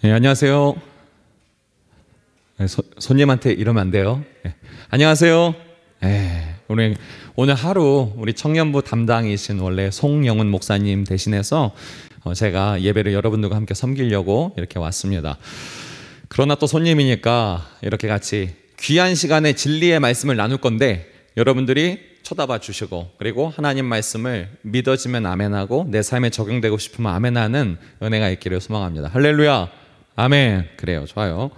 네, 안녕하세요. 네, 예, 서, 손님한테 이러면 안 돼요. 네, 안녕하세요. 오늘 오늘 하루 우리 청년부 담당이신 원래 송영은 목사님 대신해서 어, 제가 예배를 여러분들과 함께 섬기려고 이렇게 왔습니다. 그러나 또 손님이니까 이렇게 같이 귀한 시간에 진리의 말씀을 나눌 건데 여러분들이 쳐다봐 주시고 그리고 하나님 말씀을 믿어지면 아멘하고 내 삶에 적용되고 싶으면 아멘하는 은혜가 있기를 소망합니다. 할렐루야. 아멘. 그래요. 좋아요.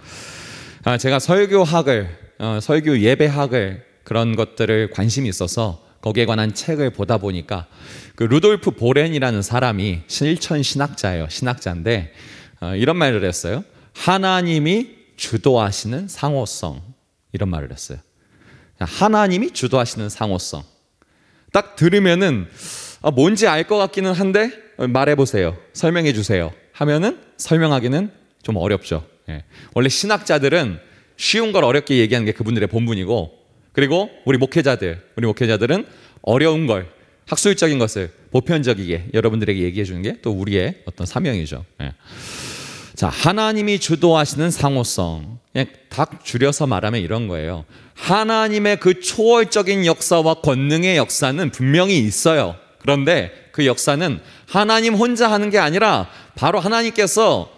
아, 제가 설교학을, 어, 설교 예배학을 그런 것들을 관심이 있어서 거기에 관한 책을 보다 보니까 그 루돌프 보렌이라는 사람이 실천 신학자예요. 신학자인데 어, 이런 말을 했어요. 하나님이 주도하시는 상호성. 이런 말을 했어요. 하나님이 주도하시는 상호성. 딱 들으면은 아, 뭔지 알 것 같기는 한데 어, 말해보세요. 설명해 주세요. 하면은 설명하기는 좀 어렵죠. 예. 원래 신학자들은 쉬운 걸 어렵게 얘기하는 게 그분들의 본분이고 그리고 우리 목회자들, 우리 목회자들은 어려운 걸 학술적인 것을 보편적이게 여러분들에게 얘기해 주는 게 또 우리의 어떤 사명이죠. 예. 자, 하나님이 주도하시는 상호성. 그냥 딱 줄여서 말하면 이런 거예요. 하나님의 그 초월적인 역사와 권능의 역사는 분명히 있어요. 그런데 그 역사는 하나님 혼자 하는 게 아니라 바로 하나님께서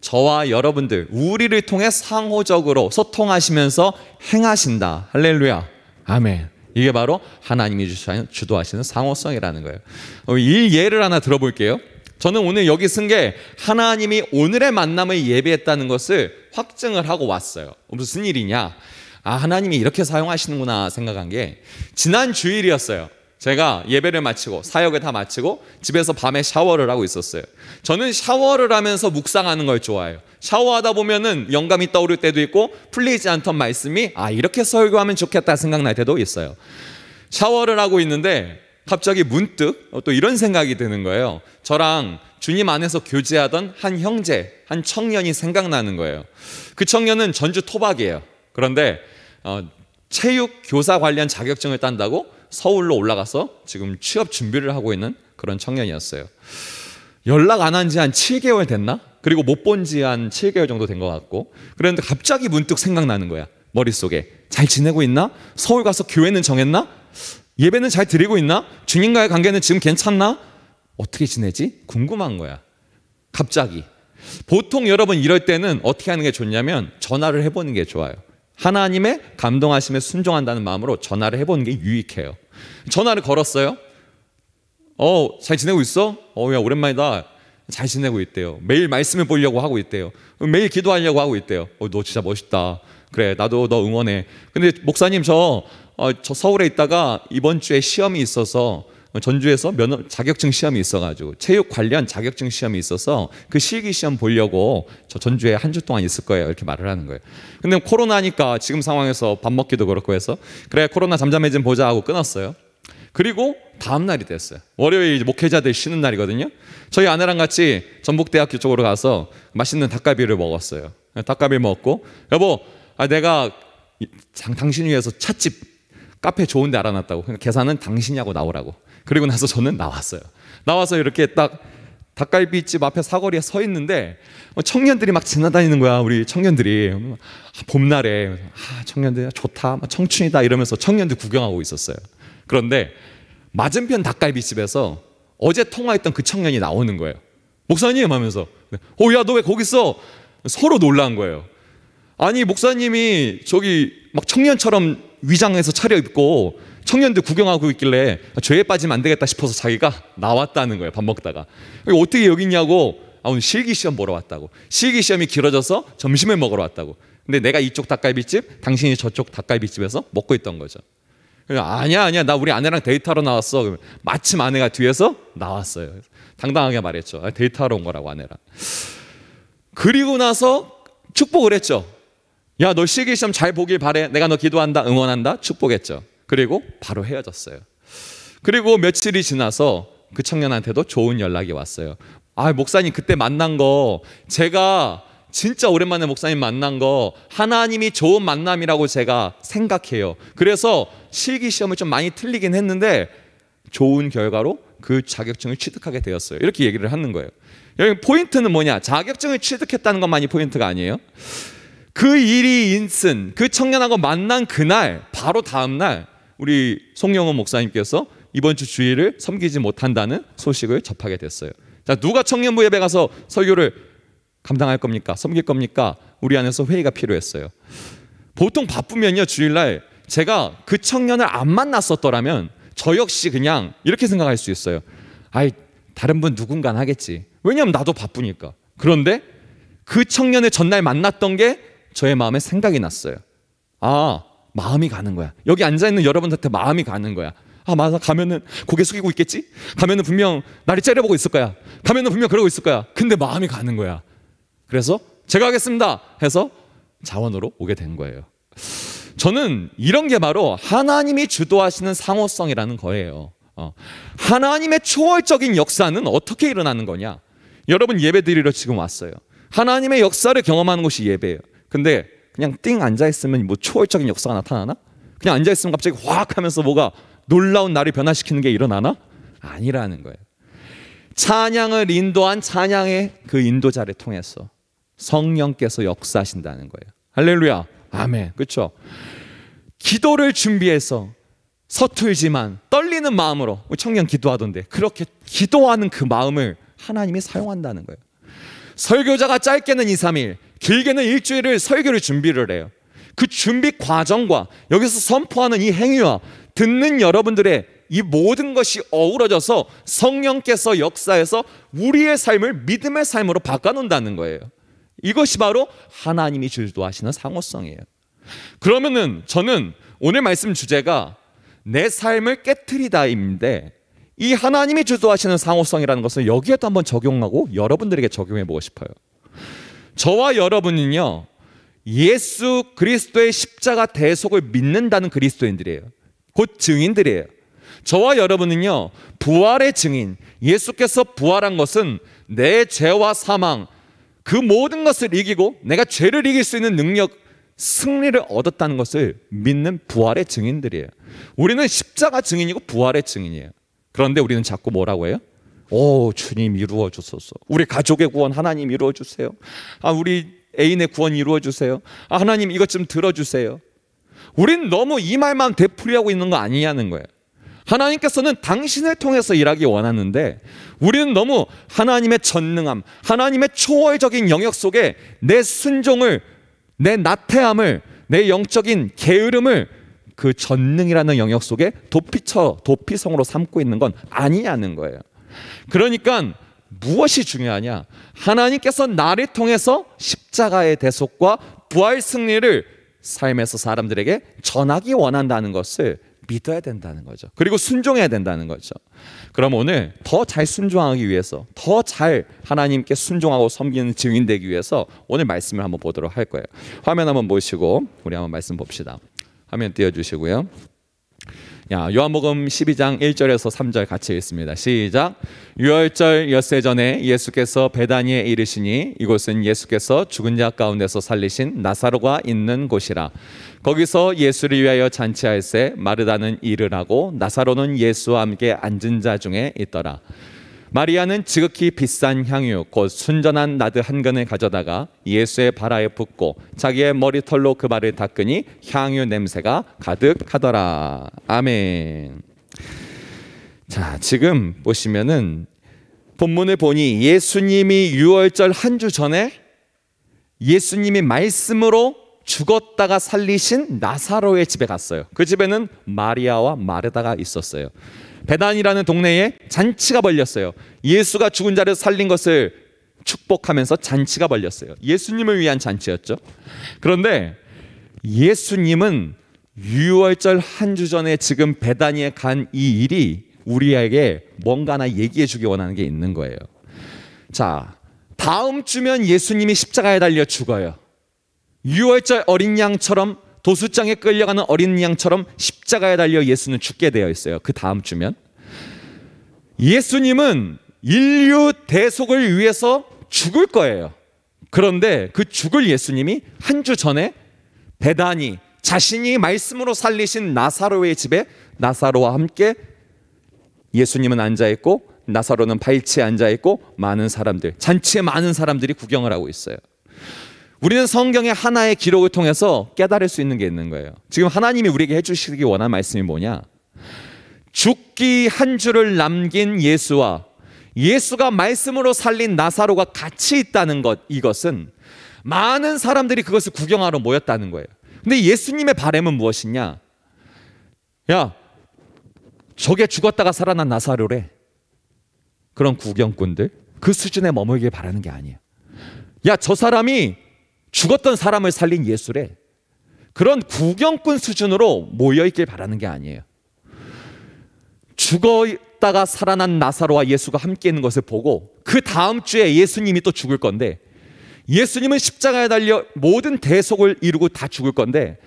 저와 여러분들, 우리를 통해 상호적으로 소통하시면서 행하신다. 할렐루야. 아멘. 이게 바로 하나님이 주도하시는 상호성이라는 거예요. 어, 이 예를 하나 들어볼게요. 저는 오늘 여기 쓴 게 하나님이 오늘의 만남을 예비했다는 것을 확증을 하고 왔어요. 어, 무슨 일이냐? 아, 하나님이 이렇게 사용하시는구나 생각한 게 지난 주일이었어요. 제가 예배를 마치고 사역을 다 마치고 집에서 밤에 샤워를 하고 있었어요. 저는 샤워를 하면서 묵상하는 걸 좋아해요. 샤워하다 보면은 영감이 떠오를 때도 있고 풀리지 않던 말씀이 아 이렇게 설교하면 좋겠다 생각날 때도 있어요. 샤워를 하고 있는데 갑자기 문득 어, 또 이런 생각이 드는 거예요. 저랑 주님 안에서 교제하던 한 형제, 한 청년이 생각나는 거예요. 그 청년은 전주 토박이에요. 그런데 어, 체육 교사 관련 자격증을 딴다고 서울로 올라가서 지금 취업 준비를 하고 있는 그런 청년이었어요. 연락 안 한 지 한 7개월 됐나? 그리고 못 본 지 한 7개월 정도 된 것 같고. 그랬는데 갑자기 문득 생각나는 거야. 머릿속에. 잘 지내고 있나? 서울 가서 교회는 정했나? 예배는 잘 드리고 있나? 주님과의 관계는 지금 괜찮나? 어떻게 지내지? 궁금한 거야. 갑자기. 보통 여러분 이럴 때는 어떻게 하는 게 좋냐면 전화를 해보는 게 좋아요. 하나님의 감동하심에 순종한다는 마음으로 전화를 해보는 게 유익해요. 전화를 걸었어요. 어, 잘 지내고 있어? 어, 야, 오랜만이다. 잘 지내고 있대요. 매일 말씀을 보려고 하고 있대요. 매일 기도하려고 하고 있대요. 어, 너 진짜 멋있다. 그래, 나도 너 응원해. 근데 목사님, 저, 어, 저 서울에 있다가 이번 주에 시험이 있어서 전주에서 면허 자격증 시험이 있어가지고 체육 관련 자격증 시험이 있어서 그 실기 시험 보려고 저 전주에 한 주 동안 있을 거예요 이렇게 말을 하는 거예요. 근데 코로나니까 지금 상황에서 밥 먹기도 그렇고 해서 그래 코로나 잠잠해진 보자 하고 끊었어요. 그리고 다음 날이 됐어요. 월요일 목회자들 쉬는 날이거든요. 저희 아내랑 같이 전북대학교 쪽으로 가서 맛있는 닭갈비를 먹었어요. 닭갈비 먹고 여보, 아, 내가 당신 위해서 찻집 카페 좋은 데 알아놨다고. 그러니까 계산은 당신이 하고 나오라고. 그리고 나서 저는 나왔어요. 나와서 이렇게 딱 닭갈비집 앞에 사거리에 서 있는데 뭐 청년들이 막 지나다니는 거야 우리 청년들이 아, 봄날에 아, 청년들 좋다 청춘이다 이러면서 청년들 구경하고 있었어요 그런데 맞은편 닭갈비집에서 어제 통화했던 그 청년이 나오는 거예요 목사님 하면서 어야너 왜 거기 있어 서로 놀란 거예요 아니 목사님이 저기 막 청년처럼 위장해서 차려입고 청년들 구경하고 있길래 아, 죄에 빠지면 안 되겠다 싶어서 자기가 나왔다는 거예요. 밥 먹다가. 어떻게 여기 있냐고. 아, 오늘 실기시험 보러 왔다고. 실기시험이 길어져서 점심을 먹으러 왔다고. 근데 내가 이쪽 닭갈비집, 당신이 저쪽 닭갈비집에서 먹고 있던 거죠. 아니야, 아니야. 나 우리 아내랑 데이트하러 나왔어. 마침 아내가 뒤에서 나왔어요. 당당하게 말했죠. 아, 데이트하러 온 거라고 아내랑. 그리고 나서 축복을 했죠. 야, 너실기 시험 잘 보길 바래. 내가 너 기도한다, 응원한다, 축복했죠. 그리고 바로 헤어졌어요. 그리고 며칠이 지나서 그 청년한테도 좋은 연락이 왔어요. 아, 목사님 그때 만난 거 제가 진짜 오랜만에 목사님 만난 거 하나님이 좋은 만남이라고 제가 생각해요. 그래서 실기 시험을 좀 많이 틀리긴 했는데 좋은 결과로 그 자격증을 취득하게 되었어요. 이렇게 얘기를 하는 거예요. 여기 포인트는 뭐냐? 자격증을 취득했다는 것만이 포인트가 아니에요. 그 일이 인쓴 그 청년하고 만난 그날 바로 다음 날 우리 송영호 목사님께서 이번 주 주일을 섬기지 못한다는 소식을 접하게 됐어요. 자, 누가 청년부 예배 가서 설교를 감당할 겁니까? 섬길 겁니까? 우리 안에서 회의가 필요했어요. 보통 바쁘면요, 주일날 제가 그 청년을 안 만났었더라면 저 역시 그냥 이렇게 생각할 수 있어요. 아이, 다른 분 누군가 하겠지. 왜냐면 나도 바쁘니까. 그런데 그 청년을 전날 만났던 게 저의 마음에 생각이 났어요. 아, 마음이 가는 거야. 여기 앉아 있는 여러분들한테 마음이 가는 거야. 아, 맞아. 가면은 고개 숙이고 있겠지? 가면은 분명 나를 째려보고 있을 거야. 가면은 분명 그러고 있을 거야. 근데 마음이 가는 거야. 그래서 제가 하겠습니다. 해서 자원으로 오게 된 거예요. 저는 이런 게 바로 하나님이 주도하시는 상호성이라는 거예요. 어, 하나님의 초월적인 역사는 어떻게 일어나는 거냐? 여러분 예배 드리러 지금 왔어요. 하나님의 역사를 경험하는 것이 예배예요. 근데 그냥 띵 앉아 있으면 뭐 초월적인 역사가 나타나나? 그냥 앉아 있으면 갑자기 확 하면서 뭐가 놀라운 나를 변화시키는 게 일어나나? 아니라는 거예요. 찬양을 인도한 찬양의 그 인도자를 통해서 성령께서 역사하신다는 거예요. 할렐루야. 아멘. 그렇죠? 기도를 준비해서 서툴지만 떨리는 마음으로 청년 기도하던데 그렇게 기도하는 그 마음을 하나님이 사용한다는 거예요. 설교자가 짧게는 2, 3일, 길게는 일주일을 설교를 준비를 해요. 그 준비 과정과 여기서 선포하는 이 행위와 듣는 여러분들의 이 모든 것이 어우러져서 성령께서 역사에서 우리의 삶을 믿음의 삶으로 바꿔놓는다는 거예요. 이것이 바로 하나님이 주도하시는 상호성이에요. 그러면은 저는 오늘 말씀 주제가 내 삶을 깨뜨리다인데 이 하나님이 주도하시는 상호성이라는 것을 여기에도 한번 적용하고 여러분들에게 적용해 보고 싶어요. 저와 여러분은요, 예수 그리스도의 십자가 대속을 믿는다는 그리스도인들이에요. 곧 증인들이에요. 저와 여러분은요, 부활의 증인, 예수께서 부활한 것은 내 죄와 사망, 그 모든 것을 이기고 내가 죄를 이길 수 있는 능력, 승리를 얻었다는 것을 믿는 부활의 증인들이에요. 우리는 십자가 증인이고 부활의 증인이에요. 그런데 우리는 자꾸 뭐라고 해요? 오 주님 이루어 주소서. 우리 가족의 구원 하나님 이루어 주세요. 아 우리 애인의 구원 이루어 주세요. 아 하나님 이것 좀 들어 주세요. 우린 너무 이 말만 되풀이하고 있는 거 아니냐는 거예요. 하나님께서는 당신을 통해서 일하기 원하는데 우리는 너무 하나님의 전능함, 하나님의 초월적인 영역 속에 내 순종을, 내 나태함을, 내 영적인 게으름을 그 전능이라는 영역 속에 도피처, 도피성으로 삼고 있는 건 아니냐는 거예요. 그러니까 무엇이 중요하냐? 하나님께서 나를 통해서 십자가의 대속과 부활 승리를 삶에서 사람들에게 전하기 원한다는 것을 믿어야 된다는 거죠. 그리고 순종해야 된다는 거죠. 그럼 오늘 더 잘 순종하기 위해서, 더 잘 하나님께 순종하고 섬기는 증인 되기 위해서 오늘 말씀을 한번 보도록 할 거예요. 화면 한번 보시고 우리 한번 말씀 봅시다. 화면 띄워주시고요. 야, 요한복음 12장 1절에서 3절 같이 읽습니다. 시작. 유월절 엿새 전에 예수께서 베다니에 이르시니 이곳은 예수께서 죽은 자 가운데서 살리신 나사로가 있는 곳이라. 거기서 예수를 위하여 잔치할세 마르다는 이르라고 나사로는 예수와 함께 앉은 자 중에 있더라. 마리아는 지극히 비싼 향유 곧 순전한 나드 한 근을 가져다가 예수의 발아에 붓고 자기의 머리털로 그 발을 닦으니 향유 냄새가 가득하더라. 아멘. 자, 지금 보시면은 본문을 보니 예수님이 6월절 한 주 전에 예수님이 말씀으로 죽었다가 살리신 나사로의 집에 갔어요. 그 집에는 마리아와 마르다가 있었어요. 배단이라는 동네에 잔치가 벌렸어요. 예수가 죽은 자를 살린 것을 축복하면서 잔치가 벌렸어요. 예수님을 위한 잔치였죠. 그런데 예수님은 6월절 한 주 전에 지금 배단에간 이 일이 우리에게 뭔가 하나 얘기해 주기 원하는 게 있는 거예요. 자, 다음 주면 예수님이 십자가에 달려 죽어요. 6월절 어린 양처럼 도수장에 끌려가는 어린 양처럼 십자가에 달려 예수는 죽게 되어 있어요. 그 다음 주면 예수님은 인류 대속을 위해서 죽을 거예요. 그런데 그 죽을 예수님이 한 주 전에 배단이 자신이 말씀으로 살리신 나사로의 집에 나사로와 함께 예수님은 앉아 있고 나사로는 발치에 앉아 있고 많은 사람들 잔치에 많은 사람들이 구경을 하고 있어요. 우리는 성경의 하나의 기록을 통해서 깨달을 수 있는 게 있는 거예요. 지금 하나님이 우리에게 해주시기 원한 말씀이 뭐냐? 죽기 한 줄을 남긴 예수와 예수가 말씀으로 살린 나사로가 같이 있다는 것, 이것은 많은 사람들이 그것을 구경하러 모였다는 거예요. 근데 예수님의 바램은 무엇이냐? 야, 저게 죽었다가 살아난 나사로래. 그런 구경꾼들, 그 수준에 머물길 바라는 게 아니에요. 야, 저 사람이 죽었던 사람을 살린 예수래. 그런 구경꾼 수준으로 모여있길 바라는 게 아니에요. 죽었다가 살아난 나사로와 예수가 함께 있는 것을 보고 그 다음 주에 예수님이 또 죽을 건데 예수님은 십자가에 달려 모든 대속을 이루고 다 죽을 건데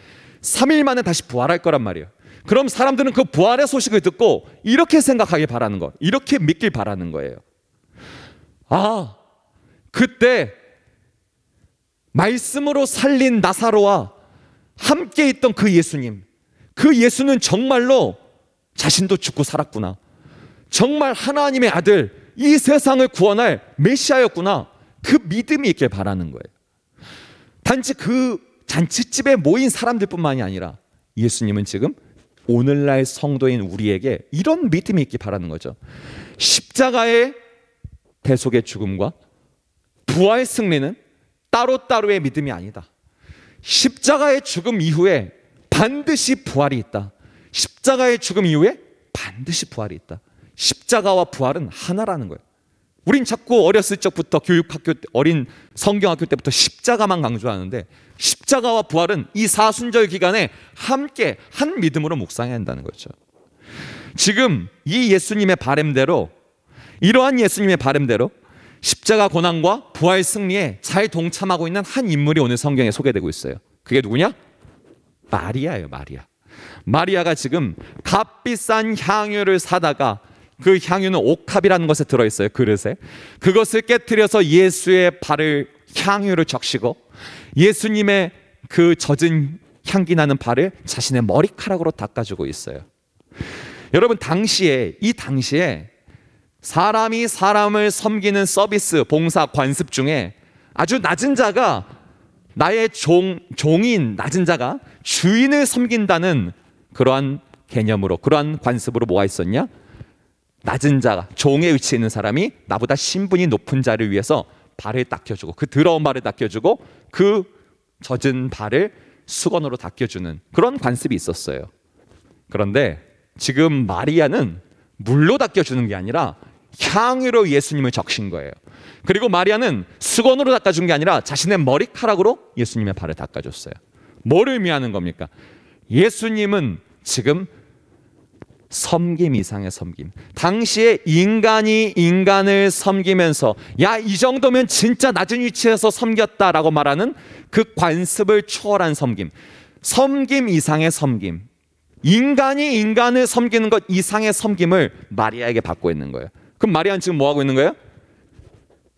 3일 만에 다시 부활할 거란 말이에요. 그럼 사람들은 그 부활의 소식을 듣고 이렇게 생각하길 바라는 거, 이렇게 믿길 바라는 거예요. 아, 그때 말씀으로 살린 나사로와 함께 있던 그 예수님. 그 예수는 정말로 자신도 죽고 살았구나. 정말 하나님의 아들, 이 세상을 구원할 메시아였구나. 그 믿음이 있길 바라는 거예요. 단지 그 잔치집에 모인 사람들뿐만이 아니라 예수님은 지금 오늘날 성도인 우리에게 이런 믿음이 있길 바라는 거죠. 십자가의 대속의 죽음과 부활의 승리는 따로따로의 믿음이 아니다. 십자가의 죽음 이후에 반드시 부활이 있다. 십자가의 죽음 이후에 반드시 부활이 있다. 십자가와 부활은 하나라는 거예요. 우린 자꾸 어렸을 적부터 교육학교 어린 성경학교 때부터 십자가만 강조하는데 십자가와 부활은 이 사순절 기간에 함께 한 믿음으로 묵상해야 한다는 거죠. 지금 이 예수님의 바램대로 이러한 예수님의 바램대로 십자가 고난과 부활 승리에 잘 동참하고 있는 한 인물이 오늘 성경에 소개되고 있어요. 그게 누구냐? 마리아예요, 마리아. 마리아가 지금 값비싼 향유를 사다가 그 향유는 옥합이라는 것에 들어있어요, 그릇에. 그것을 깨뜨려서 예수의 발을 향유를 적시고 예수님의 그 젖은 향기 나는 발을 자신의 머리카락으로 닦아주고 있어요. 여러분, 당시에, 이 당시에 사람이 사람을 섬기는 서비스, 봉사, 관습 중에 아주 낮은 자가 나의 종, 종인 낮은 자가 주인을 섬긴다는 그러한 개념으로, 그러한 관습으로 뭐가 있었냐? 낮은 자가, 종에 위치해 있는 사람이 나보다 신분이 높은 자를 위해서 발을 닦여주고, 그 더러운 발을 닦여주고, 그 젖은 발을 수건으로 닦여주는 그런 관습이 있었어요. 그런데 지금 마리아는 물로 닦여주는 게 아니라 향유로 예수님을 적신 거예요. 그리고 마리아는 수건으로 닦아준 게 아니라 자신의 머리카락으로 예수님의 발을 닦아줬어요. 뭘 의미하는 겁니까? 예수님은 지금 섬김 이상의 섬김. 당시에 인간이 인간을 섬기면서 야, 이 정도면 진짜 낮은 위치에서 섬겼다라고 말하는 그 관습을 초월한 섬김. 섬김 이상의 섬김. 인간이 인간을 섬기는 것 이상의 섬김을 마리아에게 받고 있는 거예요. 그럼 마리아는 지금 뭐 하고 있는 거예요?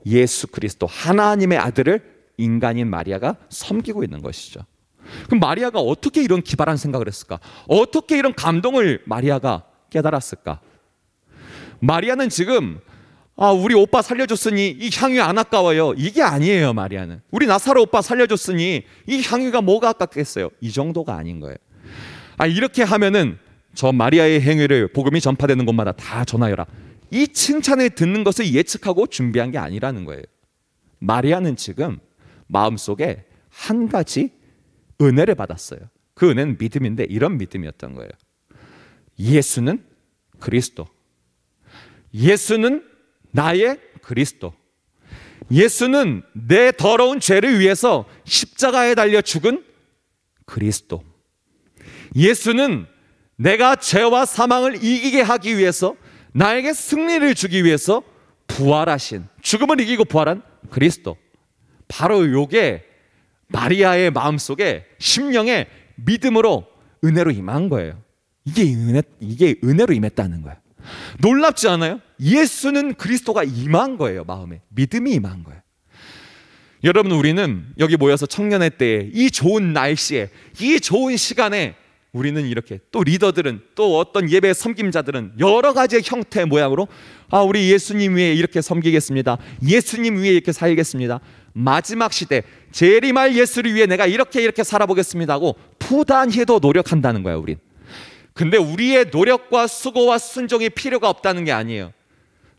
예수 그리스도 하나님의 아들을 인간인 마리아가 섬기고 있는 것이죠. 그럼 마리아가 어떻게 이런 기발한 생각을 했을까? 어떻게 이런 감동을 마리아가 깨달았을까? 마리아는 지금 아, 우리 오빠 살려줬으니 이 향유 안 아까워요. 이게 아니에요, 마리아는. 우리 나사로 오빠 살려줬으니 이 향유가 뭐가 아깝겠어요. 이 정도가 아닌 거예요. 아, 이렇게 하면은 저 마리아의 행위를 복음이 전파되는 곳마다 다 전하여라. 이 칭찬을 듣는 것을 예측하고 준비한 게 아니라는 거예요. 마리아는 지금 마음속에 한 가지 은혜를 받았어요. 그 은혜는 믿음인데 이런 믿음이었던 거예요. 예수는 그리스도. 예수는 나의 그리스도. 예수는 내 더러운 죄를 위해서 십자가에 달려 죽은 그리스도. 예수는 내가 죄와 사망을 이기게 하기 위해서 나에게 승리를 주기 위해서 부활하신 죽음을 이기고 부활한 그리스도. 바로 요게 마리아의 마음속에 심령에 믿음으로 은혜로 임한 거예요. 이게 은혜 이게 은혜로 임했다는 거예요. 놀랍지 않아요? 예수는 그리스도가 임한 거예요, 마음에. 믿음이 임한 거예요. 여러분 우리는 여기 모여서 청년의 때에 이 좋은 날씨에 이 좋은 시간에 우리는 이렇게 또 리더들은 또 어떤 예배 섬김자들은 여러 가지의 형태 모양으로 아 우리 예수님 위에 이렇게 섬기겠습니다. 예수님 위에 이렇게 살겠습니다. 마지막 시대 재림할 예수를 위해 내가 이렇게 이렇게 살아보겠습니다 하고 부단히도 노력한다는 거야 우린. 근데 우리의 노력과 수고와 순종이 필요가 없다는 게 아니에요.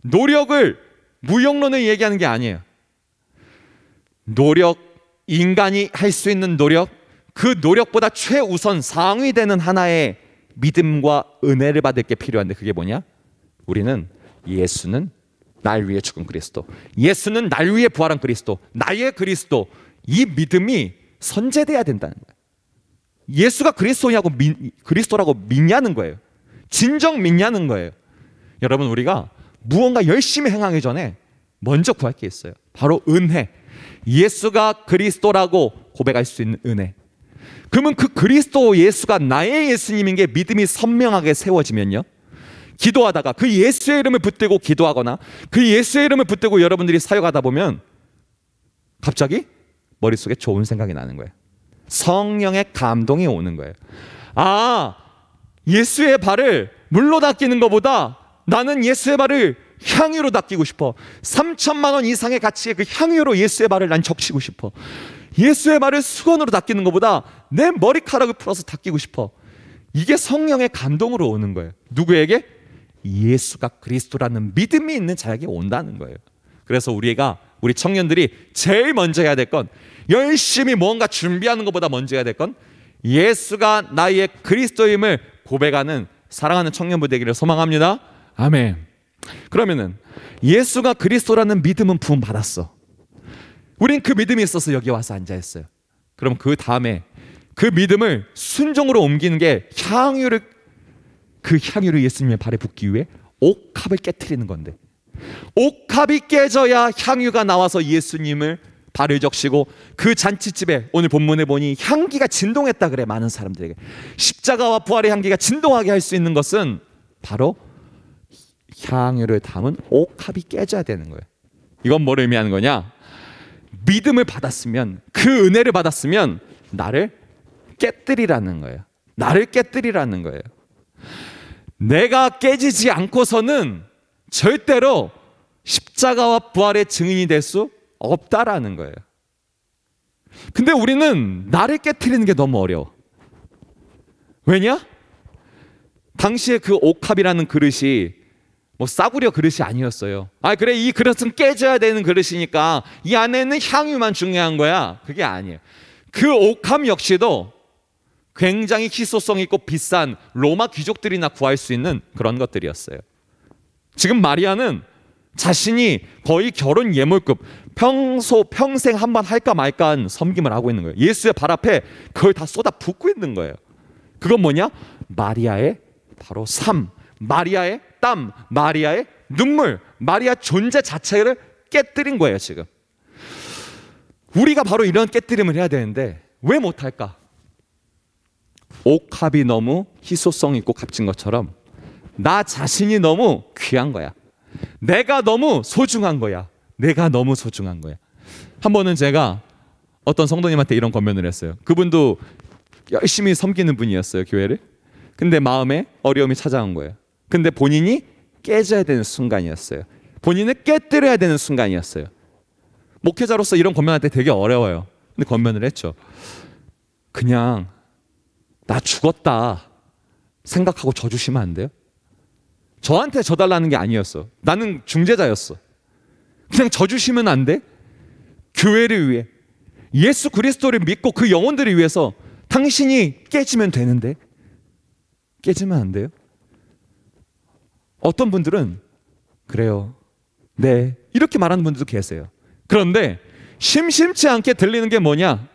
노력을 무용론을 얘기하는 게 아니에요. 노력 인간이 할 수 있는 노력 그 노력보다 최우선 상위 되는 하나의 믿음과 은혜를 받을 게 필요한데 그게 뭐냐? 우리는 예수는 날 위해 죽은 그리스도, 예수는 날 위해 부활한 그리스도, 나의 그리스도 이 믿음이 선제돼야 된다는 거예요. 예수가 그리스도냐고 미, 그리스도라고 믿냐는 거예요. 진정 믿냐는 거예요. 여러분 우리가 무언가 열심히 행하기 전에 먼저 구할 게 있어요. 바로 은혜. 예수가 그리스도라고 고백할 수 있는 은혜. 그러면 그 그리스도 예수가 나의 예수님인 게 믿음이 선명하게 세워지면요. 기도하다가 그 예수의 이름을 붙들고 기도하거나 그 예수의 이름을 붙들고 여러분들이 사역하다 보면 갑자기 머릿속에 좋은 생각이 나는 거예요. 성령의 감동이 오는 거예요. 아, 예수의 발을 물로 닦이는 것보다 나는 예수의 발을 향유로 닦이고 싶어. 3천만 원 이상의 가치의 그 향유로 예수의 발을 난 적시고 싶어. 예수의 말을 수건으로 닦이는 것보다 내 머리카락을 풀어서 닦이고 싶어. 이게 성령의 감동으로 오는 거예요. 누구에게? 예수가 그리스도라는 믿음이 있는 자에게 온다는 거예요. 그래서 우리가 우리 청년들이 제일 먼저 해야 될 건 열심히 뭔가 준비하는 것보다 먼저 해야 될 건 예수가 나의 그리스도임을 고백하는 사랑하는 청년부 되기를 소망합니다. 아멘. 그러면은 예수가 그리스도라는 믿음은 부음 받았어. 우린 그 믿음이 있어서 여기 와서 앉아 있어요. 그럼 그 다음에 그 믿음을 순종으로 옮기는 게 향유를 그 향유를 예수님의 발에 붓기 위해 옥합을 깨뜨리는 건데 옥합이 깨져야 향유가 나와서 예수님을 발을 적시고 그 잔치집에 오늘 본문에 보니 향기가 진동했다 그래 많은 사람들에게 십자가와 부활의 향기가 진동하게 할 수 있는 것은 바로 향유를 담은 옥합이 깨져야 되는 거예요. 이건 뭘 의미하는 거냐? 믿음을 받았으면 그 은혜를 받았으면 나를 깨뜨리라는 거예요. 나를 깨뜨리라는 거예요. 내가 깨지지 않고서는 절대로 십자가와 부활의 증인이 될 수 없다라는 거예요. 근데 우리는 나를 깨뜨리는 게 너무 어려워. 왜냐? 당시에 그 옥합이라는 그릇이 뭐 싸구려 그릇이 아니었어요. 아, 그래, 이 그릇은 깨져야 되는 그릇이니까 이 안에는 향유만 중요한 거야. 그게 아니에요. 그 옥함 역시도 굉장히 희소성 있고 비싼 로마 귀족들이나 구할 수 있는 그런 것들이었어요. 지금 마리아는 자신이 거의 결혼 예물급 평소 평생 한 번 할까 말까 한 섬김을 하고 있는 거예요. 예수의 발 앞에 그걸 다 쏟아 붓고 있는 거예요. 그건 뭐냐? 마리아의 바로 삶, 마리아의 땀, 마리아의 눈물, 마리아 존재 자체를 깨뜨린 거예요, 지금. 우리가 바로 이런 깨뜨림을 해야 되는데 왜 못할까? 옥합이 너무 희소성 있고 값진 것처럼 나 자신이 너무 귀한 거야. 내가 너무 소중한 거야. 내가 너무 소중한 거야. 한 번은 제가 어떤 성도님한테 이런 권면을 했어요. 그분도 열심히 섬기는 분이었어요, 교회를. 근데 마음에 어려움이 찾아온 거예요. 근데 본인이 깨져야 되는 순간이었어요. 본인을 깨뜨려야 되는 순간이었어요. 목회자로서 이런 권면할 때 되게 어려워요. 근데 권면을 했죠. 그냥 나 죽었다 생각하고 져 주시면 안 돼요? 저한테 져 달라는 게 아니었어. 나는 중재자였어. 그냥 져 주시면 안 돼? 교회를 위해 예수 그리스도를 믿고 그 영혼들을 위해서 당신이 깨지면 되는데 깨지면 안 돼요? 어떤 분들은 그래요. 네. 이렇게 말하는 분들도 계세요. 그런데 심심치 않게 들리는 게 뭐냐?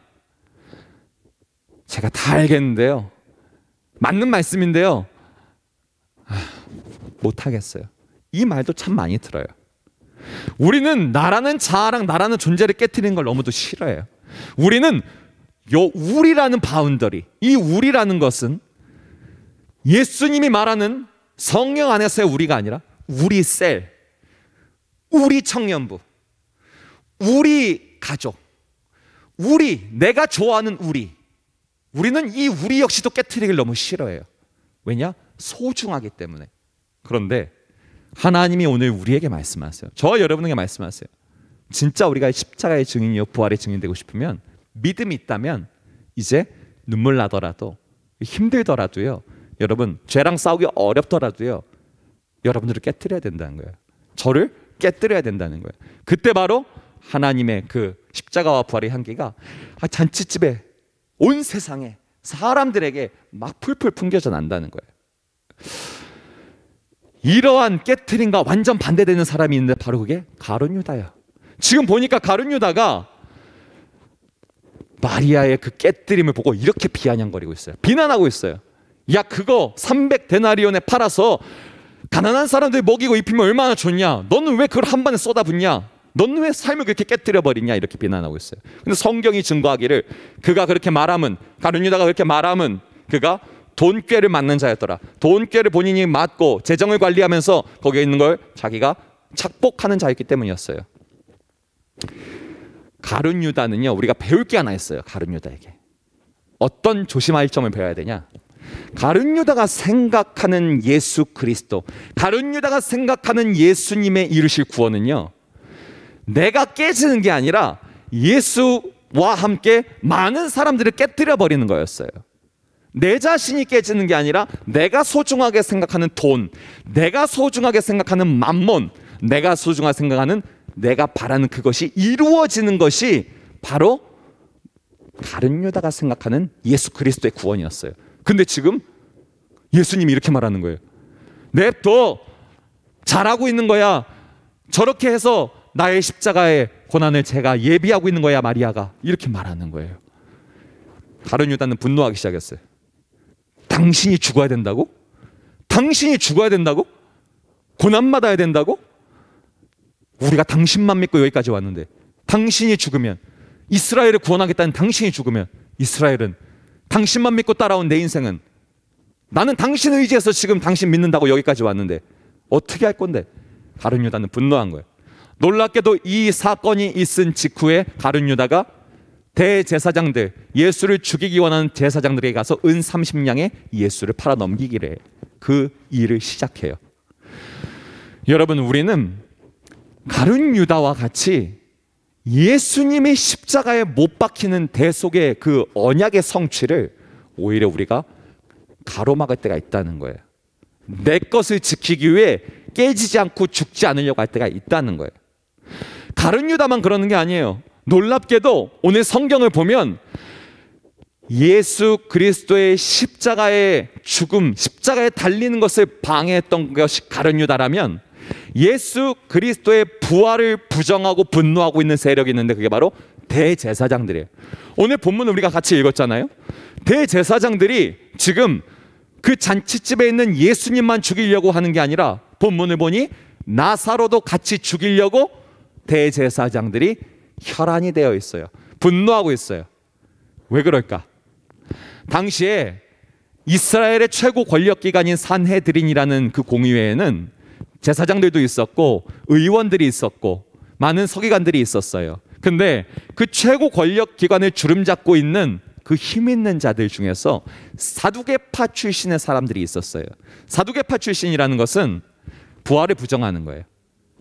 제가 다 알겠는데요. 맞는 말씀인데요. 아, 못하겠어요. 이 말도 참 많이 들어요. 우리는 나라는 자아랑 나라는 존재를 깨뜨리는 걸 너무도 싫어해요. 우리는 요 우리라는 바운더리, 이 우리라는 것은 예수님이 말하는 성령 안에서의 우리가 아니라 우리 셀, 우리 청년부, 우리 가족, 우리, 내가 좋아하는 우리. 우리는 이 우리 역시도 깨트리기를 너무 싫어해요. 왜냐? 소중하기 때문에. 그런데 하나님이 오늘 우리에게 말씀하세요. 저 여러분에게 말씀하세요. 진짜 우리가 십자가의 증인이요 부활의 증인 되고 싶으면 믿음이 있다면 이제 눈물 나더라도 힘들더라도요 여러분 죄랑 싸우기 어렵더라도요. 여러분들을 깨뜨려야 된다는 거예요. 저를 깨뜨려야 된다는 거예요. 그때 바로 하나님의 그 십자가와 부활의 향기가 아, 잔치집에 온 세상에 사람들에게 막 풀풀 풍겨져 난다는 거예요. 이러한 깨트림과 완전 반대되는 사람이 있는데 바로 그게 가룟 유다야. 지금 보니까 가룟 유다가 마리아의 그 깨뜨림을 보고 이렇게 비아냥거리고 있어요. 비난하고 있어요. 야 그거 300데나리온에 팔아서 가난한 사람들 먹이고 입히면 얼마나 좋냐. 너는 왜 그걸 한 번에 쏟아붓냐. 너는 왜 삶을 그렇게 깨뜨려 버리냐 이렇게 비난하고 있어요. 근데 성경이 증거하기를 그가 그렇게 말하면 가룟 유다가 그렇게 말하면 그가 돈꾀를 맞는 자였더라. 돈꾀를 본인이 맞고 재정을 관리하면서 거기에 있는 걸 자기가 착복하는 자였기 때문이었어요. 가룟 유다는요 우리가 배울 게 하나 있어요. 가룟 유다에게 어떤 조심할 점을 배워야 되냐? 가룟 유다가 생각하는 예수 그리스도, 가룟 유다가 생각하는 예수님의 이루실 구원은요. 내가 깨지는 게 아니라 예수와 함께 많은 사람들을 깨뜨려 버리는 거였어요. 내 자신이 깨지는 게 아니라 내가 소중하게 생각하는 돈, 내가 소중하게 생각하는 만몬, 내가 소중하게 생각하는 내가 바라는 그것이 이루어지는 것이 바로 가룟 유다가 생각하는 예수 그리스도의 구원이었어요. 근데 지금 예수님이 이렇게 말하는 거예요. 냅둬! 잘하고 있는 거야. 저렇게 해서 나의 십자가의 고난을 제가 예비하고 있는 거야, 마리아가. 이렇게 말하는 거예요. 다른 유다는 분노하기 시작했어요. 당신이 죽어야 된다고? 당신이 죽어야 된다고? 고난받아야 된다고? 우리가 당신만 믿고 여기까지 왔는데, 당신이 죽으면, 이스라엘을 구원하겠다는 당신이 죽으면, 이스라엘은 당신만 믿고 따라온 내 인생은 나는 당신 의지해서 지금 당신 믿는다고 여기까지 왔는데 어떻게 할 건데? 가룟 유다는 분노한 거예요. 놀랍게도 이 사건이 있은 직후에 가룟 유다가 대제사장들, 예수를 죽이기 원하는 제사장들에게 가서 은 30냥에 예수를 팔아 넘기기래. 그 일을 시작해요. 여러분, 우리는 가룟 유다와 같이 예수님의 십자가에 못 박히는 대 속의 그 언약의 성취를 오히려 우리가 가로막을 때가 있다는 거예요. 내 것을 지키기 위해 깨지지 않고 죽지 않으려고 할 때가 있다는 거예요. 다른 유다만 그러는 게 아니에요. 놀랍게도 오늘 성경을 보면 예수 그리스도의 십자가의 죽음, 십자가에 달리는 것을 방해했던 것이 가른 유다라면 예수 그리스도의 부활을 부정하고 분노하고 있는 세력이 있는데 그게 바로 대제사장들이에요. 오늘 본문 우리가 같이 읽었잖아요. 대제사장들이 지금 그 잔치집에 있는 예수님만 죽이려고 하는 게 아니라 본문을 보니 나사로도 같이 죽이려고 대제사장들이 혈안이 되어 있어요. 분노하고 있어요. 왜 그럴까? 당시에 이스라엘의 최고 권력 기관인 산헤드린이라는 그 공의회에는 제사장들도 있었고 의원들이 있었고 많은 서기관들이 있었어요. 근데 그 최고 권력 기관을 주름잡고 있는 그 힘 있는 자들 중에서 사두개파 출신의 사람들이 있었어요. 사두개파 출신이라는 것은 부활을 부정하는 거예요.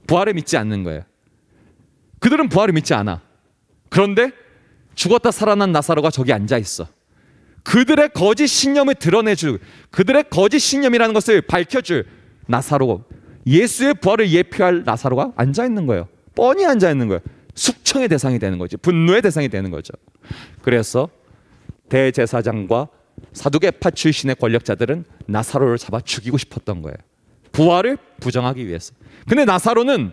부활을 믿지 않는 거예요. 그들은 부활을 믿지 않아. 그런데 죽었다 살아난 나사로가 저기 앉아 있어. 그들의 거짓 신념을 드러내줄, 그들의 거짓 신념이라는 것을 밝혀줄 나사로 예수의 부활을 예표할 나사로가 앉아 있는 거예요. 뻔히 앉아 있는 거예요. 숙청의 대상이 되는 거죠. 분노의 대상이 되는 거죠. 그래서 대제사장과 사두개파 출신의 권력자들은 나사로를 잡아 죽이고 싶었던 거예요. 부활을 부정하기 위해서. 근데 나사로는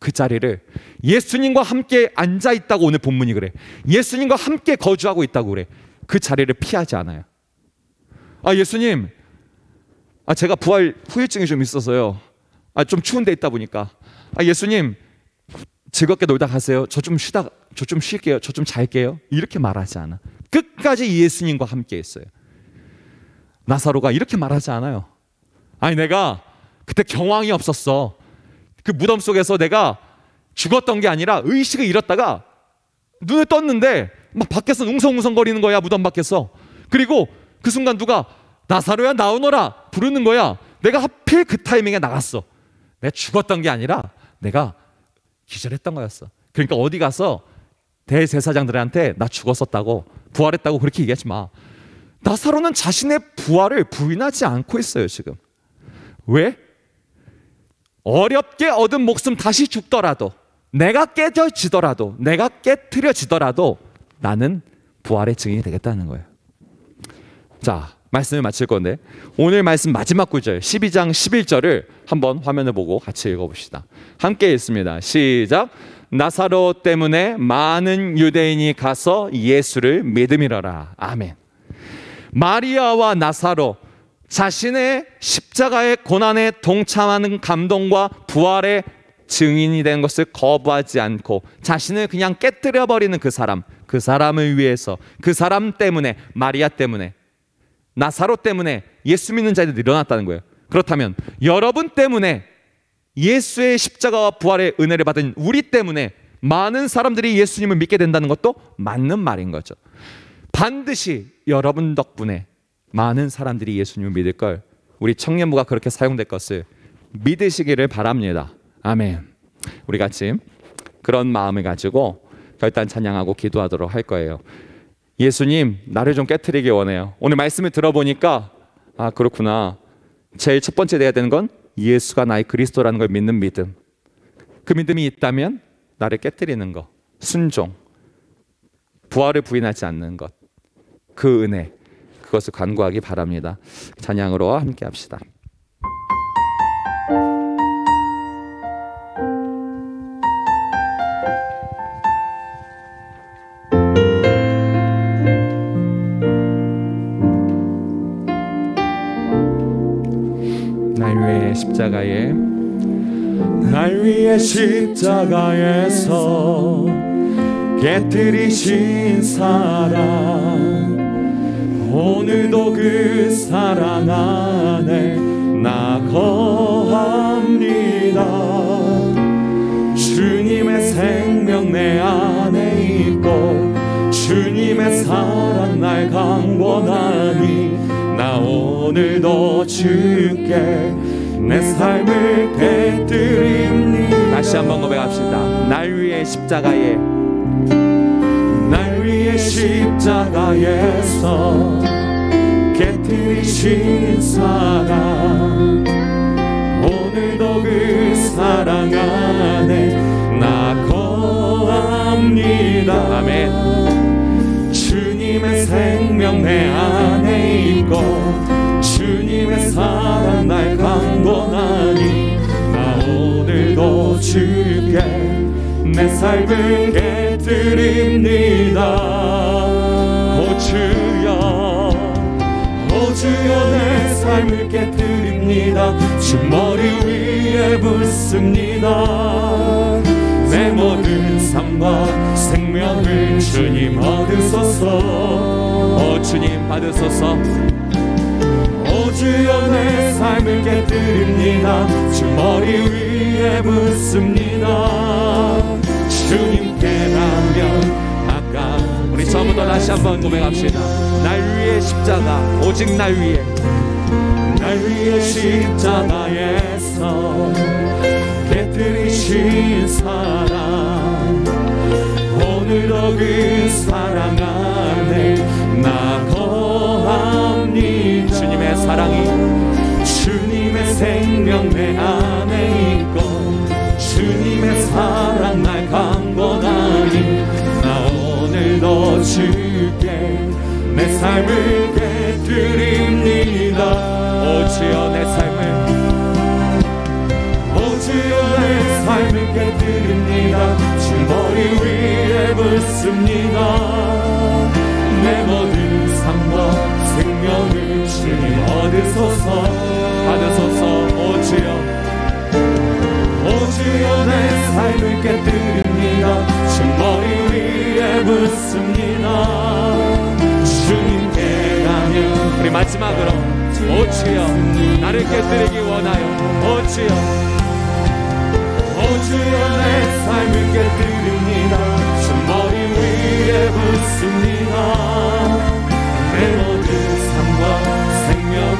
그 자리를 예수님과 함께 앉아 있다고 오늘 본문이 그래. 예수님과 함께 거주하고 있다고 그래. 그 자리를 피하지 않아요. 아, 예수님. 아, 제가 부활 후유증이 좀 있어서요. 아, 좀 추운 데 있다 보니까. 아, 예수님, 즐겁게 놀다 가세요. 저 좀 쉬다, 저 좀 쉴게요. 저 좀 잘게요. 이렇게 말하지 않아. 끝까지 예수님과 함께 했어요. 나사로가 이렇게 말하지 않아요. 아니, 내가 그때 경황이 없었어. 그 무덤 속에서 내가 죽었던 게 아니라 의식을 잃었다가 눈을 떴는데 막 밖에서 웅성웅성 거리는 거야, 무덤 밖에서. 그리고 그 순간 누가 나사로야 나오너라 부르는 거야. 내가 하필 그 타이밍에 나갔어. 내가 죽었던 게 아니라 내가 기절했던 거였어. 그러니까 어디 가서 대제사장들한테 나 죽었었다고 부활했다고 그렇게 얘기하지 마. 나사로는 자신의 부활을 부인하지 않고 있어요, 지금. 왜? 어렵게 얻은 목숨 다시 죽더라도 내가 깨져지더라도 내가 깨트려지더라도 나는 부활의 증인이 되겠다는 거예요. 자, 말씀을 마칠 건데 오늘 말씀 마지막 구절 12장 11절을 한번 화면을 보고 같이 읽어봅시다. 함께 읽습니다. 시작. 나사로 때문에 많은 유대인이 가서 예수를 믿음이라라. 아멘. 마리아와 나사로 자신의 십자가의 고난에 동참하는 감동과 부활의 증인이 된 것을 거부하지 않고 자신을 그냥 깨뜨려 버리는 그 사람, 그 사람을 위해서 그 사람 때문에 마리아 때문에 나사로 때문에 예수 믿는 자들이 늘어났다는 거예요. 그렇다면 여러분 때문에 예수의 십자가와 부활의 은혜를 받은 우리 때문에 많은 사람들이 예수님을 믿게 된다는 것도 맞는 말인 거죠. 반드시 여러분 덕분에 많은 사람들이 예수님을 믿을 걸 우리 청년부가 그렇게 사용될 것을 믿으시기를 바랍니다. 아멘. 우리 같이 그런 마음을 가지고 결단 찬양하고 기도하도록 할 거예요. 예수님, 나를 좀 깨뜨리길 원해요. 오늘 말씀을 들어보니까, 아, 그렇구나. 제일 첫 번째 돼야 되는 건 예수가 나의 그리스도라는 걸 믿는 믿음. 그 믿음이 있다면 나를 깨뜨리는 것, 순종, 부활을 부인하지 않는 것, 그 은혜, 그것을 간구하기 바랍니다. 찬양으로 함께 합시다. 십자가에 날 위해 십자가에서 깨뜨리신 사랑 오늘도 그 사랑 안에 나 거합니다 주님의 생명 내 안에 있고 주님의 사랑 날 강권하니 나 오늘도 주께 내 삶을 되드립니다 다시 한번 고백합시다 날 위해 십자가에 날 위해 십자가에서 깨뜨리신 사랑 오늘도 그 사랑 안에 나 거합니다 아멘 주님의 생명 내 안에 있고 날 강건하니 나 오늘도 주께 내 삶을 깨뜨립니다 오 주여 오 주여 내 삶을 깨뜨립니다 주머리 위에 붙습니다 내 모든 삶과 생명을 주님 얻으소서 오 주님 받으소서 주여 내 삶을 깨뜨립니다 주 머리 위에 묻습니다 주님께라면 아까 우리 처음부터 다시 한번 고백합시다 날 위에 십자가 오직 날 위에 날 위에 십자가에서 깨뜨리신 사랑 오늘도 그 사랑 안에 나 거함 사랑이 주님의 생명 내 안에 있고 주님의 사랑 날 강건하니 나 오늘도 주께 내 삶을 깨뜨립니다 오지어 내 삶을 오지어 내 삶을 깨뜨립니다 주 머리 위에 붙습니다 주님 어디서서 받으소서 오 주여 오 주여 내 삶을 깨뜨립니다 주머리 위에 붙습니다 주님 대가며 우리 마지막으로 오 주여 나를 깨뜨리기 원하여 오 주여 주여 내 삶을 깨뜨립니다 주 머리 위에 붙습니다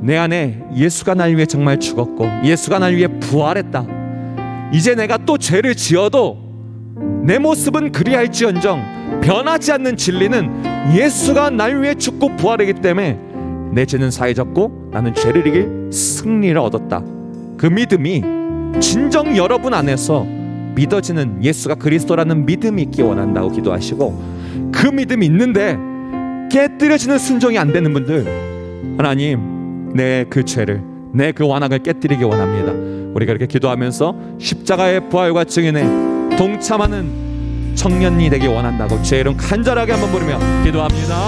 내 안에 예수가 날 위해 정말 죽었고 예수가 날 위해 부활했다. 이제 내가 또 죄를 지어도 내 모습은 그리할지언정 변하지 않는 진리는 예수가 날 위해 죽고 부활했기 때문에 내 죄는 사해졌고 나는 죄를 이길 승리를 얻었다. 그 믿음이 진정 여러분 안에서 믿어지는 예수가 그리스도라는 믿음이 있기 원한다고 기도하시고 그 믿음이 있는데 깨뜨려지는 순종이 안 되는 분들 하나님 내그 죄를 내 그 완악을 깨뜨리기 원합니다. 우리가 이렇게 기도하면서 십자가의 부활과 증인에 동참하는 청년이 되기 원한다고 죄 이름 간절하게 한번 부르며 기도합니다.